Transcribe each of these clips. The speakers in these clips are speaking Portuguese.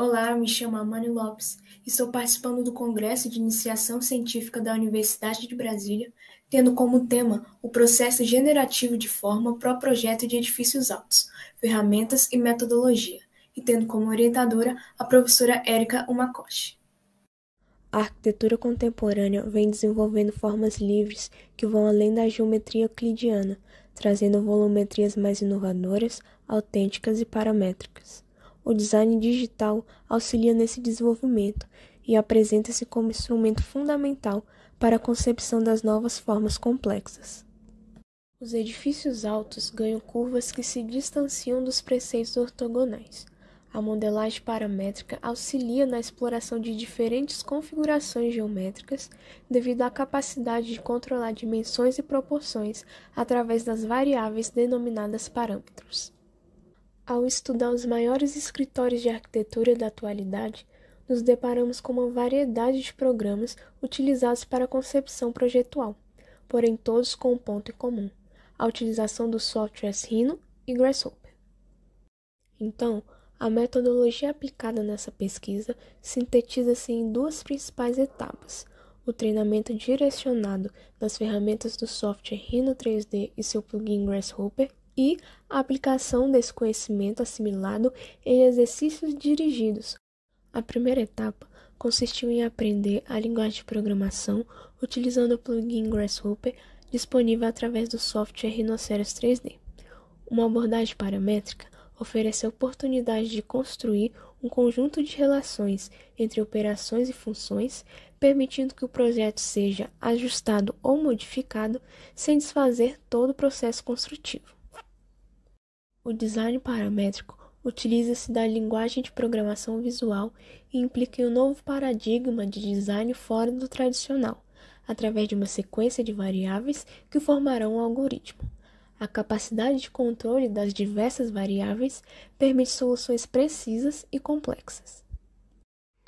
Olá, me chamo Amani Lopes e estou participando do Congresso de Iniciação Científica da Universidade de Brasília, tendo como tema o processo generativo de forma para o projeto de edifícios altos, ferramentas e metodologia, e tendo como orientadora a professora Érica Umacoche. A arquitetura contemporânea vem desenvolvendo formas livres que vão além da geometria euclidiana, trazendo volumetrias mais inovadoras, autênticas e paramétricas. O design digital auxilia nesse desenvolvimento e apresenta-se como instrumento fundamental para a concepção das novas formas complexas. Os edifícios altos ganham curvas que se distanciam dos preceitos ortogonais. A modelagem paramétrica auxilia na exploração de diferentes configurações geométricas devido à capacidade de controlar dimensões e proporções através das variáveis denominadas parâmetros. Ao estudar os maiores escritórios de arquitetura da atualidade, nos deparamos com uma variedade de programas utilizados para a concepção projetual, porém todos com um ponto em comum: a utilização dos softwares Rhino e Grasshopper. Então, a metodologia aplicada nessa pesquisa sintetiza-se em duas principais etapas: o treinamento direcionado das ferramentas do software Rhino 3D e seu plugin Grasshopper e a aplicação desse conhecimento assimilado em exercícios dirigidos. A primeira etapa consistiu em aprender a linguagem de programação utilizando o plugin Grasshopper disponível através do software Rhinoceros 3D. Uma abordagem paramétrica oferece a oportunidade de construir um conjunto de relações entre operações e funções, permitindo que o projeto seja ajustado ou modificado sem desfazer todo o processo construtivo. O design paramétrico utiliza-se da linguagem de programação visual e implica em um novo paradigma de design fora do tradicional, através de uma sequência de variáveis que formarão um algoritmo. A capacidade de controle das diversas variáveis permite soluções precisas e complexas.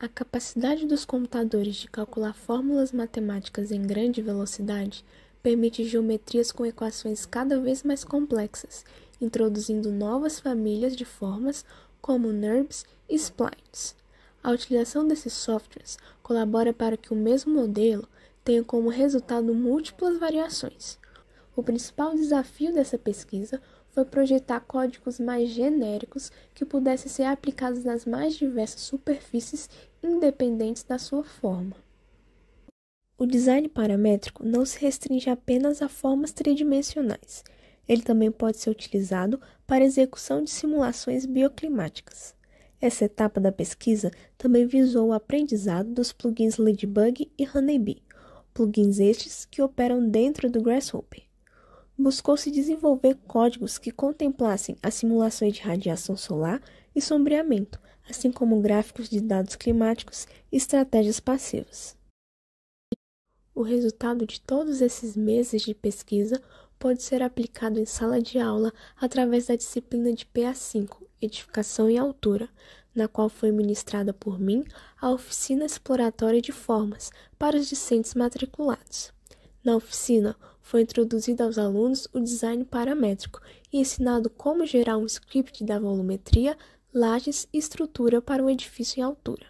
A capacidade dos computadores de calcular fórmulas matemáticas em grande velocidade permite geometrias com equações cada vez mais complexas introduzindo novas famílias de formas como NURBS e splines. A utilização desses softwares colabora para que o mesmo modelo tenha como resultado múltiplas variações. O principal desafio dessa pesquisa foi projetar códigos mais genéricos que pudessem ser aplicados nas mais diversas superfícies, independentes da sua forma. O design paramétrico não se restringe apenas a formas tridimensionais. Ele também pode ser utilizado para execução de simulações bioclimáticas. Essa etapa da pesquisa também visou o aprendizado dos plugins Ladybug e Honeybee, plugins estes que operam dentro do Grasshopper. Buscou-se desenvolver códigos que contemplassem as simulações de radiação solar e sombreamento, assim como gráficos de dados climáticos e estratégias passivas. O resultado de todos esses meses de pesquisa pode ser aplicado em sala de aula através da disciplina de PA5, Edificação e Altura, na qual foi ministrada por mim a oficina exploratória de formas para os discentes matriculados. Na oficina, foi introduzido aos alunos o design paramétrico e ensinado como gerar um script da volumetria, lajes e estrutura para um edifício em altura.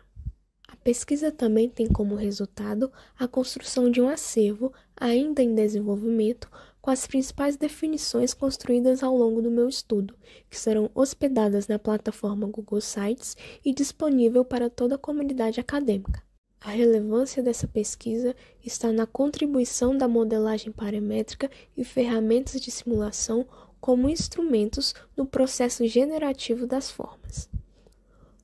A pesquisa também tem como resultado a construção de um acervo, ainda em desenvolvimento, com as principais definições construídas ao longo do meu estudo, que serão hospedadas na plataforma Google Sites e disponível para toda a comunidade acadêmica. A relevância dessa pesquisa está na contribuição da modelagem paramétrica e ferramentas de simulação como instrumentos no processo generativo das formas.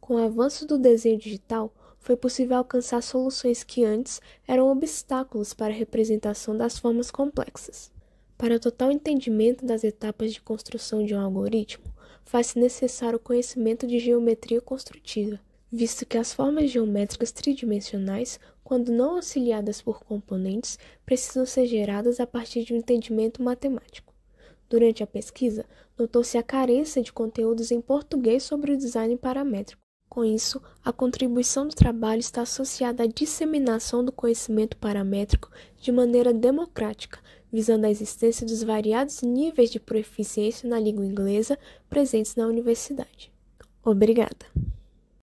Com o avanço do desenho digital, foi possível alcançar soluções que antes eram obstáculos para a representação das formas complexas. Para o total entendimento das etapas de construção de um algoritmo, faz-se necessário o conhecimento de geometria construtiva, visto que as formas geométricas tridimensionais, quando não auxiliadas por componentes, precisam ser geradas a partir de um entendimento matemático. Durante a pesquisa, notou-se a carência de conteúdos em português sobre o design paramétrico. Com isso, a contribuição do trabalho está associada à disseminação do conhecimento paramétrico de maneira democrática, visando a existência dos variados níveis de proficiência na língua inglesa presentes na universidade. Obrigada!